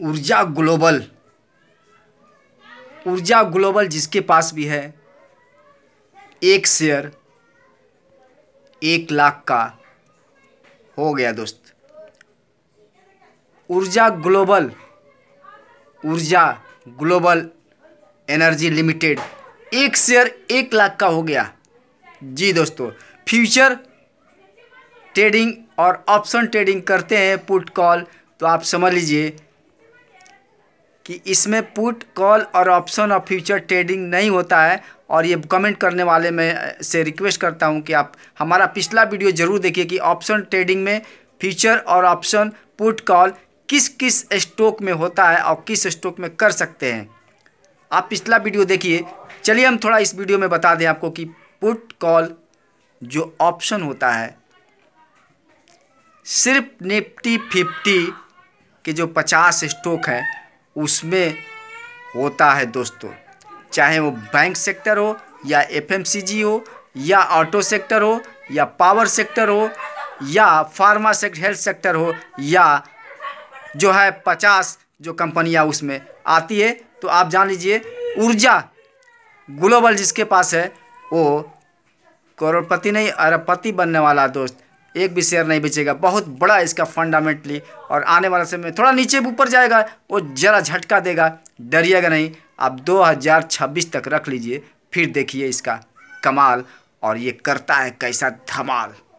ऊर्जा Global Urja global जिसके पास भी है एक शेयर एक लाख का हो गया दोस्त Urja Global Urja Global Energy Limited एक शेयर एक लाख का हो गया जी दोस्तों फ्यूचर ट्रेडिंग और ऑप्शन ट्रेडिंग करते हैं पुट कॉल तो आप समझ लीजिए कि इसमें पुट कॉल और ऑप्शन ऑफ फ्यूचर ट्रेडिंग नहीं होता है और ये कमेंट करने वाले में से रिक्वेस्ट करता हूँ कि आप हमारा पिछला वीडियो ज़रूर देखिए कि ऑप्शन ट्रेडिंग में फ्यूचर और ऑप्शन पुट कॉल किस किस स्टॉक में होता है और किस स्टॉक में कर सकते हैं आप पिछला वीडियो देखिए चलिए हम थोड़ा इस वीडियो में बता दें आपको कि पुट कॉल जो ऑप्शन होता है सिर्फ निफ्टी फिफ्टी के जो पचास स्टॉक हैं उसमें होता है दोस्तों चाहे वो बैंक सेक्टर हो या एफएमसीजी हो या ऑटो सेक्टर हो या पावर सेक्टर हो या फार्मा सेक्टर हेल्थ सेक्टर हो या जो है पचास जो कंपनियां उसमें आती है तो आप जान लीजिए ऊर्जा ग्लोबल जिसके पास है वो करोड़पति नहीं अरबपति बनने वाला दोस्त एक भी शेयर नहीं बेचेगा बहुत बड़ा इसका फंडामेंटली और आने वाला समय में थोड़ा नीचे ऊपर जाएगा वो ज़रा झटका देगा डरिएगा नहीं आप 2026 तक रख लीजिए फिर देखिए इसका कमाल और ये करता है कैसा धमाल